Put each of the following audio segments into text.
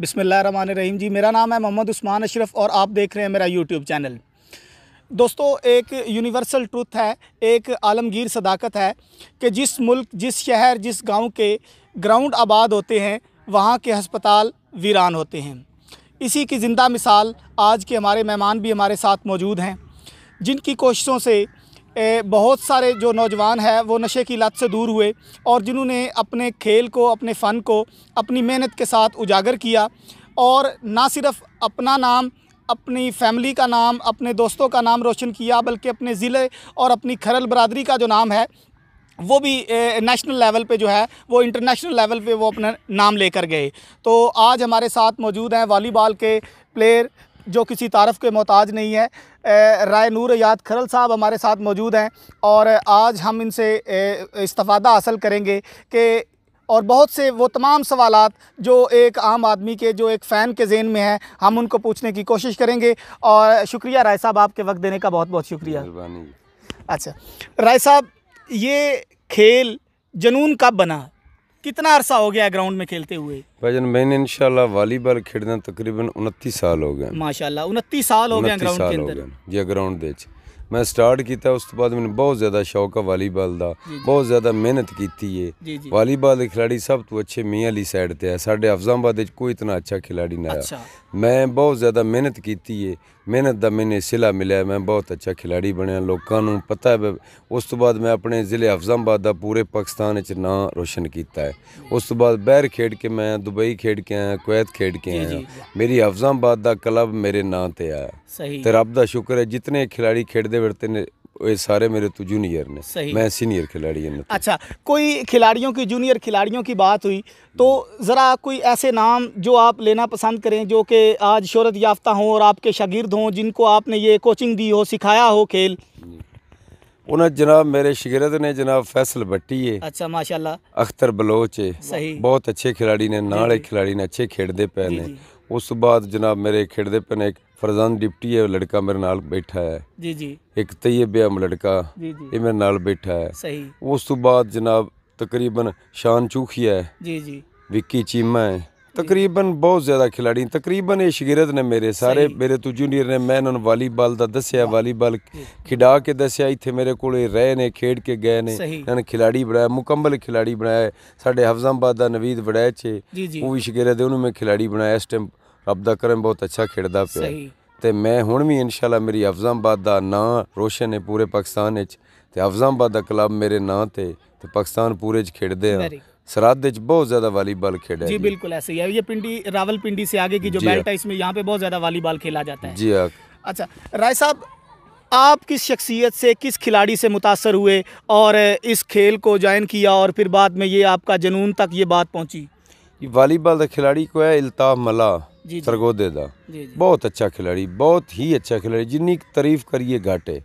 बिसमिल्ल रहीम जी मेरा नाम है मोहम्मद उस्मान अशरफ और आप देख रहे हैं मेरा यूट्यूब चैनल दोस्तों एक यूनिवर्सल ट्रुथ है एक आलमगीर सदाकत है कि जिस मुल्क जिस शहर जिस गांव के ग्राउंड आबाद होते हैं वहाँ के हस्पताल वीरान होते हैं इसी की ज़िंदा मिसाल आज के हमारे मेहमान भी हमारे साथ मौजूद हैं जिनकी कोशिशों से बहुत सारे जो नौजवान हैं वो नशे की लत से दूर हुए और जिन्होंने अपने खेल को अपने फ़न को अपनी मेहनत के साथ उजागर किया और ना सिर्फ अपना नाम अपनी फैमिली का नाम अपने दोस्तों का नाम रोशन किया बल्कि अपने ज़िले और अपनी खरल बरदरी का जो नाम है वो भी नेशनल लेवल पे जो है वो इंटरनेशनल लेवल पे वो अपना नाम लेकर गए तो आज हमारे साथ मौजूद हैं वॉलीबॉल के प्लेयर जो किसी तारफ़ के मोहताज नहीं है राय नूर याद खरल साहब हमारे साथ मौजूद हैं और आज हम इनसे इस्तफ़ादा हासिल करेंगे कि और बहुत से वो तमाम सवाल जो एक आम आदमी के जो एक फ़ैन के जेन में हैं हम उनको पूछने की कोशिश करेंगे और शुक्रिया राय साहब आपके वक्त देने का बहुत बहुत शुक्रिया अच्छा राय साहब ये खेल जनून कब बना कितना अरसा हो गया ग्राउंड में खेलते हुए भाईजान मैंने इंशाल्लाह वॉलीबॉल खेलना तकरीबन उनतीस साल हो गए माशाल्लाह उनतीस साल हो गए ग्राउंड के अंदर जी ग्राउंड ਦੇ ਵਿੱਚ ਮੈਂ ਸਟਾਰਟ ਕੀਤਾ ਉਸ ਤੋਂ ਬਾਅਦ ਮੈਨੂੰ ਬਹੁਤ ਜ਼ਿਆਦਾ ਸ਼ੌਕ ਹੈ ਵਾਲੀਬਾਲ ਦਾ ਬਹੁਤ ਜ਼ਿਆਦਾ ਮਿਹਨਤ ਕੀਤੀ ਏ ਵਾਲੀਬਾਲ ਦੇ ਖਿਡਾਰੀ ਸਭ ਤੋਂ ਅੱਛੇ ਮੀਆਂ ਅਲੀ ਸਾਈਡ ਤੇ ਹੈ ਸਾਡੇ ਅਫਜ਼ਾਬਾਦ ਵਿੱਚ ਕੋਈ ਇਤਨਾ ਅੱਛਾ ਖਿਡਾਰੀ ਨਹੀਂ ਆਇਆ ਮੈਂ ਬਹੁਤ ਜ਼ਿਆਦਾ ਮਿਹਨਤ ਕੀਤੀ ਏ ਮਿਹਨਤ ਦਾ ਮੈਨੇ ਸਿਲਾ ਮਿਲਿਆ ਮੈਂ ਬਹੁਤ ਅੱਛਾ ਖਿਡਾਰੀ ਬਣਿਆ ਲੋਕਾਂ ਨੂੰ ਪਤਾ ਹੈ ਉਸ ਤੋਂ ਬਾਅਦ ਮੈਂ ਆਪਣੇ ਜ਼ਿਲ੍ਹੇ ਹਫਜ਼ਾਬਾਦ ਦਾ ਪੂਰੇ ਪਾਕਿਸਤਾਨ ਵਿੱਚ ਨਾਂ ਰੋਸ਼ਨ ਕੀਤਾ ਹੈ ਉਸ ਤੋਂ ਬਾਅਦ ਬਾਹਰ ਖੇਡ ਕੇ ਮੈਂ ਦੁਬਈ ਖੇਡ ਕੇ ਆਇਆ ਕੁਵੈਤ ਖੇਡ ਕੇ ਆਇਆ ਮੇਰੀ ਹਫਜ਼ਾਬਾਦ ਦਾ ਕਲੱਬ ਮੇਰੇ ਨਾਂ ਤੇ ਆਇਆ ਤੇ ਰੱਬ ਦਾ ਸ਼ੁਕਰ ਹੈ ਜਿੰਨੇ ਖਿਡਾਰੀ ਖੇਡਦੇ ਵਰਤੇ ਨੇ सारे मेरे तो जूनियर ने सही मैं सीनियर खिलाड़ी ने मतलब। अच्छा कोई खिलाड़ियों की जूनियर खिलाड़ियों की बात हुई तो ज़रा कोई ऐसे नाम जो आप लेना पसंद करें जो कि आज शहरत याफ्ता हों और आपके शागिर्द हों जिनको आपने ये कोचिंग दी हो सिखाया हो खेल हम्म। उन्हें जनाब मेरे शगिरद ने जनाब फैसल भट्टी है अच्छा माशाल्लाह अख्तर बलोच है सही बहुत अच्छे खिलाड़ी ने नाले खिलाड़ी ने अच्छे खेडते पे ने उस बाद जनाब मेरे खेडते पे ने एक फरजान डिप्टी है लड़का मेरे नाल बैठा है जी जी एक तैयब हम लड़का ये मेरे नाल बैठा है सही उस बाद जनाब तकरीबन शान चूखिया है जी जी विक्की चीमा है ਤਕਰੀਬਨ ਬਹੁਤ ਜ਼ਿਆਦਾ ਖਿਲਾੜੀ ਤਕਰੀਬਨ ਇਹ ਸ਼ਗਿਰਦ ਨੇ ਮੇਰੇ ਸਾਰੇ ਮੇਰੇ ਤੋਂ ਜੂਨੀਅਰ ਨੇ ਮੈਂ ਉਹਨਾਂ ਨੂੰ ਵਾਲੀਬਾਲ ਦਾ ਦੱਸਿਆ ਵਾਲੀਬਾਲ ਖਿਡਾ ਕੇ ਦੱਸਿਆ ਇੱਥੇ ਮੇਰੇ ਕੋਲੇ ਰਹੇ ਨੇ ਖੇਡ ਕੇ ਗਏ ਨੇ ਇਹਨਾਂ ਨੇ ਖਿਲਾੜੀ ਬਣਾਇਆ ਮੁਕੰਮਲ ਖਿਲਾੜੀ ਬਣਾਇਆ ਸਾਡੇ ਹਫਜ਼ਾਬਾਦ ਦਾ ਨਵੀਦ ਵੜੈਚ ਉਹ ਵੀ ਸ਼ਗਿਰਦ ਉਹਨੂੰ ਮੈਂ ਖਿਲਾੜੀ ਬਣਾਇਆ ਇਸ ਟਾਈਮ ਰੱਬ ਦਾ ਕਰਮ ਬਹੁਤ ਅੱਛਾ ਖੇਡਦਾ ਪਿਆ ਤੇ ਮੈਂ ਹੁਣ ਵੀ ਇਨਸ਼ਾਅੱਲਾ ਮੇਰੀ ਹਫਜ਼ਾਬਾਦ ਦਾ ਨਾਂ ਰੋਸ਼ਨ ਹੈ ਪੂਰੇ ਪਾਕਿਸਤਾਨ ਵਿੱਚ ਤੇ ਹਫਜ਼ਾਬਾਦ ਦਾ ਕਲੱਬ ਮੇਰੇ ਨਾਂ ਤੇ ਤੇ ਪਾਕਿਸਤਾਨ ਪੂਰੇ 'ਚ ਖੇਡਦੇ ਆ सराद बहुत ज्यादा वॉलीबॉल खेला जी बिल्कुल ऐसे ही है ये पिंडी रावल पिंडी से आगे की जो बेल्ट हाँ। है इसमें यहाँ पे बहुत ज्यादा वॉलीबॉल खेला जाता है जी हाँ। अच्छा राय साहब आप किस शख्सियत से किस खिलाड़ी से मुतासर हुए और इस खेल को ज्वाइन किया और फिर बाद में ये आपका जनून तक ये बात पहुंची वालीबॉल का खिलाड़ी को है अल्ताफ मला सरगोदे का बहुत अच्छा खिलाड़ी बहुत ही अच्छा खिलाड़ी जिनी तारीफ करिए घाटे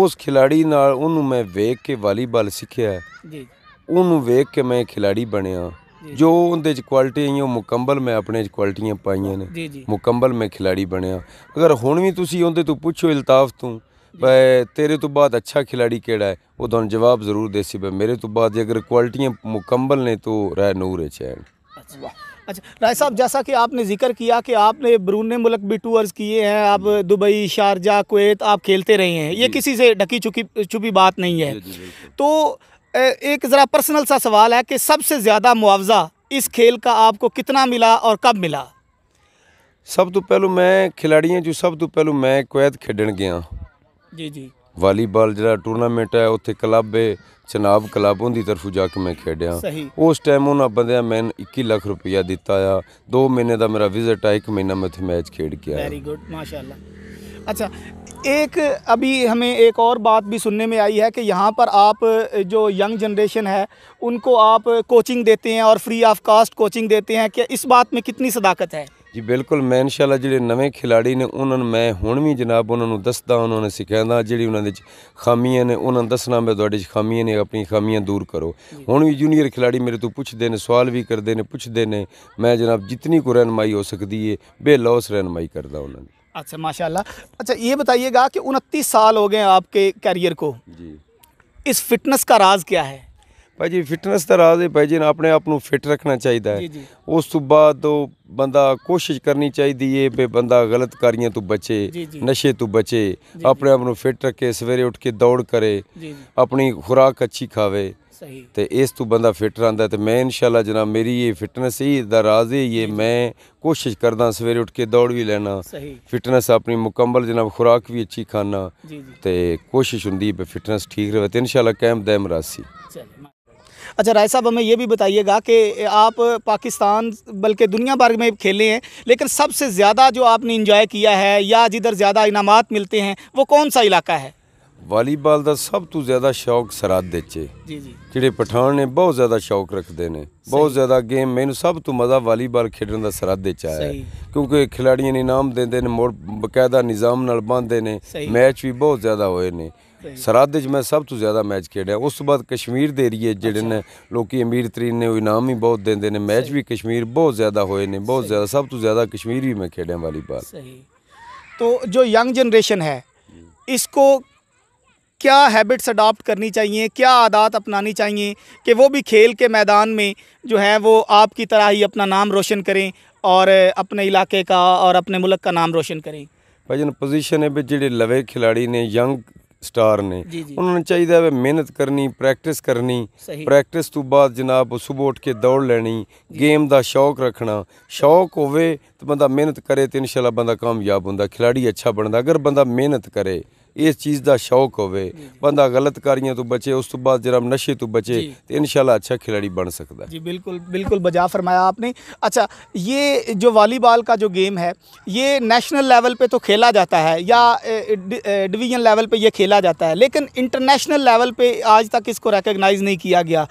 उस खिलाड़ी ना ਉਹਨੂੰ ਮੈਂ ਵੇਖ ਕੇ ਵਾਲੀਬਾਲ ਸਿੱਖਿਆ ਜੀ ਉਹਨੂੰ ਵੇਖ ਕੇ ਮੈਂ ਖਿਡਾਰੀ ਬਣਿਆ ਜੋ ਉਹਦੇ ਚ ਕੁਆਲਿਟੀਆਂ ਹੀ ਉਹ ਮੁਕੰਮਲ ਮੈਂ ਆਪਣੇ ਚ ਕੁਆਲਿਟੀਆਂ ਪਾਈਆਂ ਨੇ ਮੁਕੰਮਲ ਮੈਂ ਖਿਡਾਰੀ ਬਣਿਆ ਅਗਰ ਹੁਣ ਵੀ ਤੁਸੀਂ ਉਹਦੇ ਤੋਂ ਪੁੱਛੋ ਇਲਤਾਫ ਤੋਂ ਬਈ ਤੇਰੇ ਤੋਂ ਬਾਅਦ ਅੱਛਾ ਖਿਡਾਰੀ ਕਿਹੜਾ ਹੈ ਉਹ ਤੁਹਾਨੂੰ ਜਵਾਬ ਜ਼ਰੂਰ ਦੇਸੀ ਬਈ ਮੇਰੇ ਤੋਂ ਬਾਅਦ ਅਗਰ ਕੁਆਲਿਟੀਆਂ ਮੁਕੰਮਲ ਨੇ ਤੋ ਰਹਿ ਨੂਰ ਹੈ ਚੈਨ ਅੱਛਾ अच्छा राय साहब जैसा कि आपने जिक्र किया कि आपने ब्रून मुल्क भी टूर्स किए हैं आप दुबई शारजा कोत आप खेलते रहे हैं ये किसी से ढकी चुकी छुपी बात नहीं है तो एक ज़रा पर्सनल सा सवाल है कि सबसे ज़्यादा मुआवजा इस खेल का आपको कितना मिला और कब मिला ਸਭ ਤੋਂ ਪਹਿਲਾਂ ਮੈਂ ਖਿਡਾਰੀਆਂ ਜੋ ਸਭ ਤੋਂ ਪਹਿਲਾਂ ਮੈਂ ਕੁਵੈਤ ਖੇਡਣ ਗਿਆ ਜੀ ਜੀ ਵਾਲੀਬਾਲ ਜਿਹੜਾ ਟੂਰਨਾਮੈਂਟ ਹੈ ਉੱਥੇ ਕਲੱਬ ਹੈ ਚਨਾਬ ਕਲੱਬ ਉਹਦੀ ਤਰਫੋਂ ਜਾ ਕੇ ਮੈਂ ਖੇਡਿਆ ਉਸ ਟਾਈਮ ਉਹਨਾਂ ਬੰਦਿਆਂ ਮੈਂ 21 ਲੱਖ ਰੁਪਇਆ ਦਿੱਤਾ ਆ 2 ਮਹੀਨੇ ਦਾ ਮੇਰਾ ਵਿਜ਼ਿਟ ਆ 1 ਮਹੀਨਾ ਮੈਂ ਉੱਥੇ ਮੈਚ ਖੇਡ ਕੇ ਆਇਆ ਵੈਰੀ ਗੁੱਡ ਮਾਸ਼ਾਅੱਲਾ अच्छा एक अभी हमें एक और बात भी सुनने में आई है कि यहाँ पर आप जो यंग जनरेशन है उनको आप कोचिंग देते हैं और फ्री ऑफ कास्ट कोचिंग देते हैं कि इस बात में कितनी सदाकत है ਜੀ ਬਿਲਕੁਲ ਮੈਂ ਇਨਸ਼ਾਅੱਲਾ ਜਿਹੜੇ ਨਵੇਂ ਖਿਲਾੜੀ ਨੇ ਉਹਨਾਂ ਨੂੰ ਮੈਂ ਹੁਣ ਵੀ ਜਨਾਬ ਉਹਨਾਂ ਨੂੰ ਦੱਸਦਾ ਉਹਨਾਂ ਨੂੰ ਸਿਖਾਉਂਦਾ ਜਿਹੜੀ ਉਹਨਾਂ ਦੇ ਵਿੱਚ ਖਾਮੀਆਂ ਨੇ ਉਹਨਾਂ ਨੂੰ ਦੱਸਣਾ ਮੈਂ ਤੁਹਾਡੇ ਵਿੱਚ ਖਾਮੀਆਂ ਨੇ ਆਪਣੀ ਖਾਮੀਆਂ ਦੂਰ ਕਰੋ ਹੁਣ ਵੀ ਜੂਨੀਅਰ ਖਿਲਾੜੀ ਮੇਰੇ ਤੋਂ ਪੁੱਛਦੇ ਨੇ ਸਵਾਲ ਵੀ ਕਰਦੇ ਨੇ ਪੁੱਛਦੇ ਨੇ ਮੈਂ ਜਨਾਬ ਜਿੰਨੀ ਕੋ ਰਹਿਨਮਾਈ ਹੋ ਸਕਦੀ ਏ ਬੇਲੌਸ ਰਹਿਨਮਾਈ ਕਰਦਾ ਉਹਨਾਂ ਦੀ अच्छा माशाल्लाह अच्छा ये बताइएगा कि उनतीस साल हो गए आपके कैरियर को ਜੀ इस फिटनेस का राज क्या है ਭਾਈ ਜੀ ਫਿਟਨੈਸ ਦਾ ਰਾਜ਼ ਹੈ ਭਾਈ ਜੀ ਨਾ ਆਪਣੇ ਆਪ ਨੂੰ ਫਿਟ ਰੱਖਣਾ ਚਾਹੀਦਾ ਹੈ ਜੀ ਉਸ ਤੋਂ ਬਾਅਦ ਉਹ ਬੰਦਾ ਕੋਸ਼ਿਸ਼ ਕਰਨੀ ਚਾਹੀਦੀ ਏ ਵੀ ਬੰਦਾ ਗਲਤ ਕਾਰੀਆਂ ਤੋਂ ਜੀ, ਬਚੇ ਜੀ। ਨਸ਼ੇ ਤੋਂ ਬਚੇ ਆਪਣੇ ਆਪ ਨੂੰ ਫਿਟ ਰੱਖੇ ਸਵੇਰੇ ਉੱਠ ਕੇ ਦੌੜ ਕਰੇ ਜੀ ਜੀ ਆਪਣੀ ਖੁਰਾਕ ਅੱਛੀ ਖਾਵੇ तो इस तू बंदा फिट रहा तो मैं इन इनशाला जनाब मेरी ये फिटनेस ही राज ही है मैं कोशिश करदा सवेरे उठ के दौड़ भी लैना फिटनेस अपनी मुकम्मल जनाब खुराक भी अच्छी खाना तो कोशिश होंगी फिटनेस ठीक रहे इन इनशाला कैम दैम रासी अच्छा राय साहब हमें यह भी बताइएगा कि आप पाकिस्तान बल्कि दुनिया भर में खेले हैं लेकिन सबसे ज़्यादा जो आपने इंजॉय किया है या जिधर ज़्यादा इनामात मिलते हैं वो कौन सा इलाका है ਵਾਲੀਬਾਲ ਦਾ ਸਭ ਤੋਂ ਜ਼ਿਆਦਾ ਸ਼ੌਕ ਸਰਾਦ ਦੇ ਚ ਜੀ ਜੀ ਜਿਹੜੇ ਪਠਾਨ ਨੇ ਬਹੁਤ ਜ਼ਿਆਦਾ ਸ਼ੌਕ ਰੱਖਦੇ ਨੇ ਬਹੁਤ ਜ਼ਿਆਦਾ ਗੇਮ ਮੈਨੂੰ ਸਭ ਤੋਂ ਮਜ਼ਾ ਵਾਲੀਬਾਲ ਖੇਡਣ ਦਾ ਸਰਾਦ ਦੇ ਚ ਆਇਆ ਕਿਉਂਕਿ ਖਿਡਾਰੀਆਂ ਨੇ ਇਨਾਮ ਦਿੰਦੇ ਨੇ ਮੋੜ ਬਕਾਇਦਾ ਨਿਜ਼ਾਮ ਨਾਲ ਬੰਦੇ ਨੇ ਮੈਚ ਵੀ ਬਹੁਤ ਜ਼ਿਆਦਾ ਹੋਏ ਨੇ ਦੇ ਵਿੱਚ ਮੈਂ ਸਭ ਤੋਂ ਜ਼ਿਆਦਾ ਮੈਚ ਖੇਡਿਆ ਉਸ ਤੋਂ ਬਾਅਦ ਕਸ਼ਮੀਰ ਦੇ ਏਰੀਏ ਜਿਹੜੇ ਨੇ ਲੋਕੀ ਅਮੀਰ ਤਰੀਨ ਨੇ ਉਹ ਇਨਾਮ ਵੀ ਬਹੁਤ ਦਿੰਦੇ ਨੇ ਮੈਚ ਵੀ ਕਸ਼ਮੀਰ ਬਹੁਤ ਜ਼ਿਆਦਾ ਹੋਏ ਨੇ ਬਹੁਤ ਜ਼ਿਆਦਾ ਸਭ ਤੋਂ ਜ਼ਿਆਦਾ ਕਸ਼ਮੀਰ ਵੀ ਮੈਂ ਖੇਡਿਆ ਵਾਲੀਬਾਲ ਸਹੀ ਤੋ ਜੋ ਯੰਗ ਜਨਰੇਸ਼ਨ ਹੈ ਇਸ ਕੋ क्या हैबिट्स अडॉप्ट करनी चाहिए क्या आदत अपनानी चाहिए कि वो भी खेल के मैदान में जो है वो आपकी तरह ही अपना नाम रोशन करें और अपने इलाके का और अपने मुल्क का नाम रोशन करें भाजन पोजिशन है जोड़े लवे खिलाड़ी ने यंग ਸਟਾਰ ਨੇ ਉਹਨਾਂ ਨੂੰ ਚਾਹੀਦਾ ਹੈ ਮਿਹਨਤ ਕਰਨੀ ਪ੍ਰੈਕਟਿਸ ਕਰਨੀ ਪ੍ਰੈਕਟਿਸ ਤੋਂ ਬਾਅਦ ਜਨਾਬ ਸਵੇਰ ਉੱਠ ਕੇ ਦੌੜ ਲੈਣੀ ਗੇਮ ਦਾ ਸ਼ੌਕ ਰੱਖਣਾ ਸ਼ੌਕ ਹੋਵੇ ਤਾਂ ਬੰਦਾ ਮਿਹਨਤ ਕਰੇ ਤੇ ਇਨਸ਼ਾਅੱਲਾ ਬੰਦਾ ਕਾਮਯਾਬ ਹੁੰਦਾ ਖਿਡਾਰੀ ਅੱਛਾ ਬਣਦਾ ਅਗਰ ਬੰਦਾ ਮਿਹਨਤ ਕਰੇ इस चीज़ का शौक ਹੋਵੇ बंदा ਗਲਤਕਾਰੀਆਂ तो बचे उस तो बाद जरा नशे तो बचे तो इन अच्छा खिलाड़ी बन सकता है जी बिल्कुल बिल्कुल बजा फरमाया आपने अच्छा ये जो वॉलीबॉल का जो गेम है ये नेशनल लेवल पे तो खेला जाता है या डिवीजन लेवल पे ये खेला जाता है लेकिन इंटरनेशनल लेवल पर आज तक इसको रिकगनाइज़ नहीं किया गया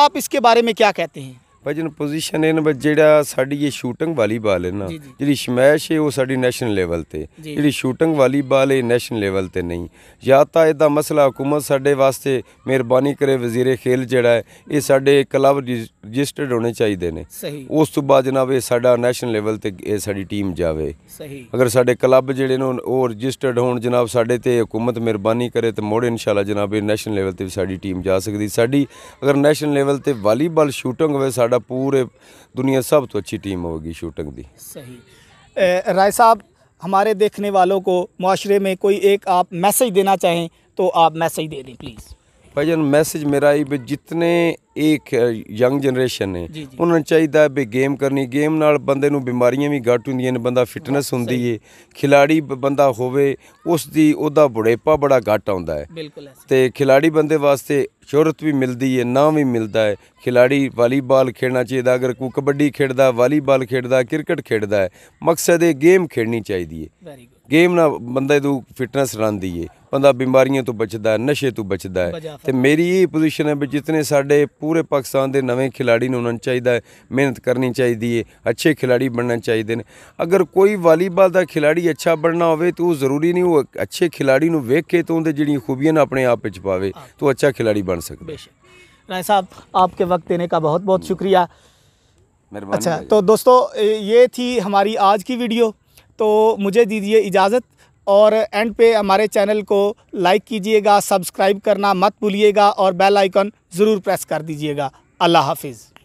आप इसके बारे में क्या कहते हैं ਭਜਨ ਪੋਜੀਸ਼ਨ ਇਹਨਾਂ ਵਿੱਚ ਜਿਹੜਾ ਸਾਡੀ ਇਹ ਸ਼ੂਟਿੰਗ ਵਾਲੀਬਾਲ ਹੈ ਨਾ ਜਿਹੜੀ ਸ਼ਮੈਸ਼ ਹੈ ਉਹ ਸਾਡੀ ਨੈਸ਼ਨਲ ਲੈਵਲ ਤੇ ਜਿਹੜੀ ਸ਼ੂਟਿੰਗ ਵਾਲੀਬਾਲ ਹੈ ਨੈਸ਼ਨਲ ਲੈਵਲ ਤੇ ਨਹੀਂ ਜਾਂ ਤਾਂ ਇਹਦਾ ਮਸਲਾ ਹਕੂਮਤ ਸਾਡੇ ਵਾਸਤੇ ਮਿਹਰਬਾਨੀ ਕਰੇ ਵਜ਼ੀਰੇ ਖੇਲ ਜਿਹੜਾ ਹੈ ਇਹ ਸਾਡੇ ਕਲੱਬ ਰਜਿਸਟਰਡ ਹੋਣੇ ਚਾਹੀਦੇ ਨੇ ਉਸ ਤੋਂ ਬਾਅਦ ਜਨਾਬ ਇਹ ਸਾਡਾ ਨੈਸ਼ਨਲ ਲੈਵਲ ਤੇ ਇਹ ਸਾਡੀ ਟੀਮ ਜਾਵੇ ਅਗਰ ਸਾਡੇ ਕਲੱਬ ਜਿਹੜੇ ਨੇ ਉਹ ਰਜਿਸਟਰਡ ਹੋਣ ਜਨਾਬ ਸਾਡੇ ਤੇ ਹਕੂਮਤ ਮਿਹਰਬਾਨੀ ਕਰੇ ਤੇ ਮੋੜ ਇਨਸ਼ਾਅੱਲਾ ਜਨਾਬ ਇਹ ਨੈਸ਼ਨਲ ਲੈਵਲ ਤੇ ਸਾਡੀ ਟੀਮ ਜਾ ਸਕਦੀ ਸਾਡੀ ਅਗਰ ਨੈਸ਼ਨਲ ਲੈਵਲ ਤੇ ਵਾਲੀਬਾਲ ਸ਼ੂਟਿੰਗ ਹੋਵੇ ਸਾਡਾ ਪੂਰੇ दुनिया सब तो अच्छी टीम होगी शूटिंग दी सही राय साहब हमारे देखने वालों को माशरे में कोई एक आप मैसेज देना चाहें तो आप मैसेज दे दें प्लीज़ ਭਾਈਜਾਨ ਮੈਸੇਜ ਮੇਰਾ ਇਹ ਵੀ ਜਿਤਨੇ ਇੱਕ ਯੰਗ ਜਨਰੇਸ਼ਨ ਨੇ ਉਹਨਾਂ ਨੂੰ ਚਾਹੀਦਾ ਵੀ ਗੇਮ ਕਰਨੀ ਗੇਮ ਨਾਲ ਬੰਦੇ ਨੂੰ ਬਿਮਾਰੀਆਂ ਵੀ ਘੱਟ ਹੁੰਦੀਆਂ ਨੇ ਬੰਦਾ ਫਿਟਨੈਸ ਹੁੰਦੀ ਏ ਖਿਲਾੜੀ ਬੰਦਾ ਹੋਵੇ ਉਸ ਦੀ ਉਹਦਾ ਬੁੜੇਪਾ ਬੜਾ ਘੱਟ ਆਉਂਦਾ ਹੈ ਤੇ ਖਿਲਾੜੀ ਬੰਦੇ ਵਾਸਤੇ ਸ਼ੋਹਰਤ ਵੀ ਮਿਲਦੀ ਏ ਨਾਮ ਵੀ ਮਿਲਦਾ ਹੈ ਖਿਲਾੜੀ ਵਾਲੀਬਾਲ ਖੇਡਣਾ ਚਾਹੀਦਾ ਅਗਰ ਕੋ ਕਬੱਡੀ ਖੇਡਦਾ ਵਾਲੀਬਾਲ ਖੇਡਦਾ ਕ੍ਰਿਕਟ ਖੇਡਦਾ ਹੈ ਮਕਸਦ ਇਹ ਗੇਮ ਖੇਡਣੀ ਚਾਹੀਦੀ ਏ ਵੈਰੀ ਗੁੱਡ ਗੇਮ ਨਾਲ ਬੰਦੇ ਨੂੰ ਫਿਟਨੈਸ ਰਹਿੰਦੀ ਏ ਬੰਦਾ ਬਿਮਾਰੀਆਂ ਤੋਂ ਬਚਦਾ ਹੈ ਨਸ਼ੇ ਤੋਂ ਬਚਦਾ ਹੈ ਤੇ ਮੇਰੀ ਇਹ ਪੋਜੀਸ਼ਨ ਹੈ ਵੀ ਜਿੰਨੇ ਸਾਡੇ ਪੂਰੇ ਪਾਕਿਸਤਾਨ ਦੇ ਨਵੇਂ ਖਿਡਾਰੀ ਨੂੰ ਉਹਨਾਂ ਚਾਹੀਦਾ ਹੈ ਮਿਹਨਤ ਕਰਨੀ ਚਾਹੀਦੀ ਹੈ ਅੱਛੇ ਖਿਡਾਰੀ ਬਣਨਾ ਚਾਹੀਦੇ ਨੇ ਅਗਰ ਕੋਈ ਵਾਲੀਬਾਲ ਦਾ ਖਿਡਾਰੀ ਅੱਛਾ ਬਣਨਾ ਹੋਵੇ ਤਾਂ ਉਹ ਜ਼ਰੂਰੀ ਨਹੀਂ ਉਹ ਅੱਛੇ ਖਿਡਾਰੀ ਨੂੰ ਵੇਖ ਕੇ ਤੋਂ ਉਹਦੇ ਜਿਹੜੀਆਂ ਖੂਬੀਆਂ ਨੇ ਆਪਣੇ ਆਪ ਵਿੱਚ ਪਾਵੇ ਤਾਂ ਅੱਛਾ ਖਿਡਾਰੀ ਬਣ ਸਕਦਾ ਸਾਹਿਬ ਆਪਕੇ ਵਕਤ ਦੇਣੇ ਦਾ ਬਹੁਤ ਬਹੁਤ ਸ਼ੁਕਰੀਆ ਮਿਹਰਬਾਨੀ ਅੱਛਾ ਤਾਂ ਦੋਸਤੋ ਇਹ ਥੀ ہماری ਅੱਜ ਦੀ ਵੀਡੀਓ तो मुझे दीजिए इजाज़त और एंड पे हमारे चैनल को लाइक कीजिएगा सब्सक्राइब करना मत भूलिएगा और बेल आइकन ज़रूर प्रेस कर दीजिएगा अल्लाह हाफिज़